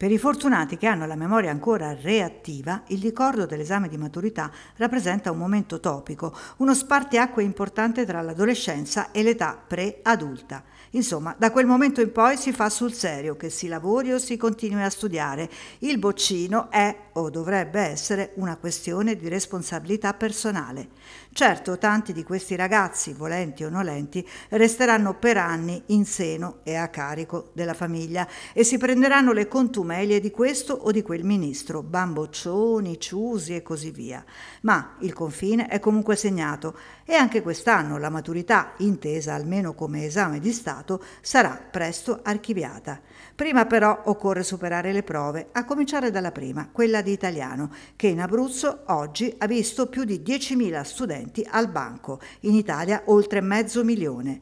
Per i fortunati che hanno la memoria ancora reattiva, il ricordo dell'esame di maturità rappresenta un momento topico, uno spartiacque importante tra l'adolescenza e l'età pre-adulta. Insomma, da quel momento in poi si fa sul serio che si lavori o si continui a studiare. Il boccino è o dovrebbe essere una questione di responsabilità personale. Certo, tanti di questi ragazzi, volenti o nolenti, resteranno per anni in seno e a carico della famiglia e si prenderanno le contumelie di questo o di quel ministro, bamboccioni, ciusi e così via. Ma il confine è comunque segnato e anche quest'anno la maturità, intesa almeno come esame di Stato, passato sarà presto archiviata. Prima però occorre superare le prove, a cominciare dalla prima, quella di italiano, che in Abruzzo oggi ha visto più di 10.000 studenti al banco, in Italia oltre mezzo milione.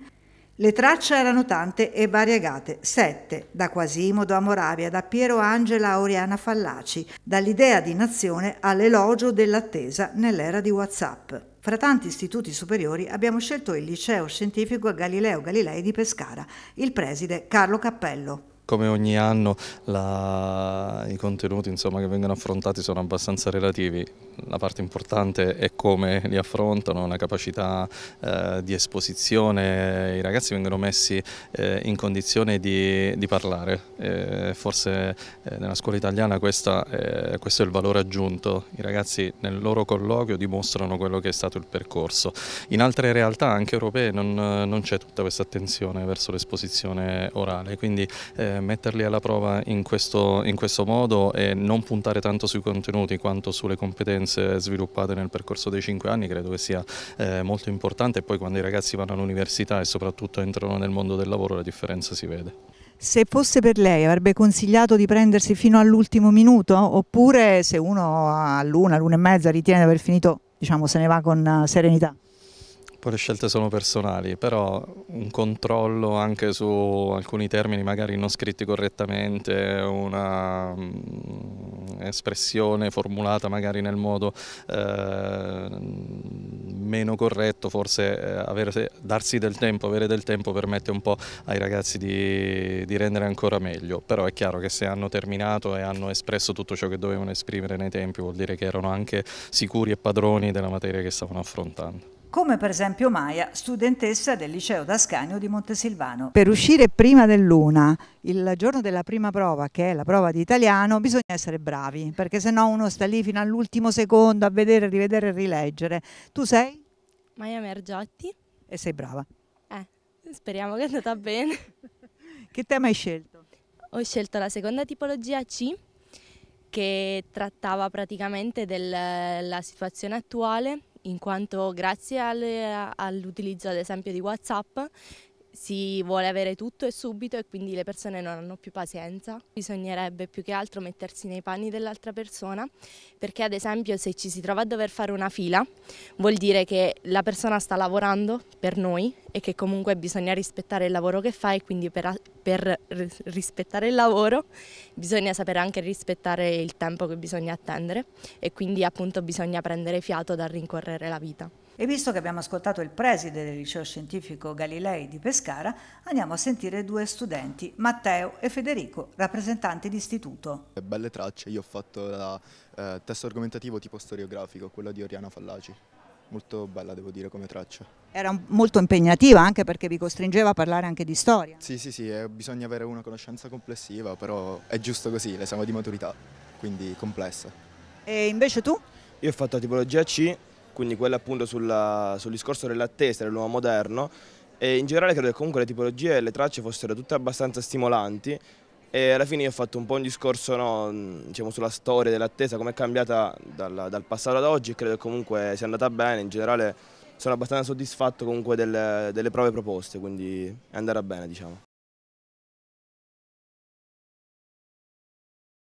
Le tracce erano tante e variegate, sette, da Quasimodo a Moravia, da Piero Angela a Oriana Fallaci, dall'idea di nazione all'elogio dell'attesa nell'era di Whatsapp. Fra tanti istituti superiori abbiamo scelto il liceo scientifico Galileo Galilei di Pescara, il preside Carlo Cappello. Come ogni anno la, contenuti insomma, che vengono affrontati sono abbastanza relativi, la parte importante è come li affrontano, la capacità eh, di esposizione, i ragazzi vengono messi eh, in condizione di, di parlare, eh, forse eh, nella scuola italiana questa, eh, questo è il valore aggiunto, i ragazzi nel loro colloquio dimostrano quello che è stato il percorso, in altre realtà anche europee non, non c'è tutta questa attenzione verso l'esposizione orale, quindi eh, metterli alla prova in questo, in questo modo modo e eh, non puntare tanto sui contenuti quanto sulle competenze sviluppate nel percorso dei cinque anni credo che sia eh, molto importante e poi quando i ragazzi vanno all'università e soprattutto entrano nel mondo del lavoro la differenza si vede. Se fosse per lei avrebbe consigliato di prendersi fino all'ultimo minuto oppure se uno all'una, all'una e mezza ritiene di aver finito diciamo se ne va con eh, serenità? poi le scelte sono personali, però un controllo anche su alcuni termini magari non scritti correttamente, una mm, espressione formulata magari nel modo eh, meno corretto, forse eh, avere, darsi del tempo, avere del tempo permette un po' ai ragazzi di, di, rendere ancora meglio, però è chiaro che se hanno terminato e hanno espresso tutto ciò che dovevano esprimere nei tempi vuol dire che erano anche sicuri e padroni della materia che stavano affrontando come per esempio Maia, studentessa del liceo d'Ascanio di Montesilvano. Per uscire prima dell'una, il giorno della prima prova, che è la prova di italiano, bisogna essere bravi, perché se no uno sta lì fino all'ultimo secondo a vedere, rivedere e rileggere. Tu sei? Maia Mergiotti. E sei brava? Eh, speriamo che è andata bene. che tema hai scelto? Ho scelto la seconda tipologia C, che trattava praticamente della situazione attuale in quanto grazie all'utilizzo ad esempio di Whatsapp si vuole avere tutto e subito e quindi le persone non hanno più pazienza. Bisognerebbe più che altro mettersi nei panni dell'altra persona perché ad esempio se ci si trova a dover fare una fila vuol dire che la persona sta lavorando per noi e che comunque bisogna rispettare il lavoro che fa e quindi per, per rispettare il lavoro bisogna sapere anche rispettare il tempo che bisogna attendere e quindi appunto bisogna prendere fiato dal rincorrere la vita. E visto che abbiamo ascoltato il preside del liceo scientifico Galilei di Pescara, andiamo a sentire due studenti, Matteo e Federico, rappresentanti d'istituto. Eh, belle tracce, io ho fatto la, eh, testo argomentativo tipo storiografico, quello di Oriana Fallaci. Molto bella devo dire come traccia. Era molto impegnativa anche perché vi costringeva a parlare anche di storia. Sì, sì, sì, eh, bisogna avere una conoscenza complessiva, però è giusto così, l'esame di maturità, quindi complessa. E invece tu? Io ho fatto la tipologia C quindi quella appunto sulla, sul discorso dell'attesa dell'uomo moderno e in generale credo che comunque le tipologie e le tracce fossero tutte abbastanza stimolanti e alla fine io ho fatto un po' un discorso no, diciamo, sulla storia dell'attesa, come è cambiata dal, dal, passato ad oggi e credo che comunque sia andata bene, in generale sono abbastanza soddisfatto comunque delle, delle prove proposte, quindi è andata bene diciamo.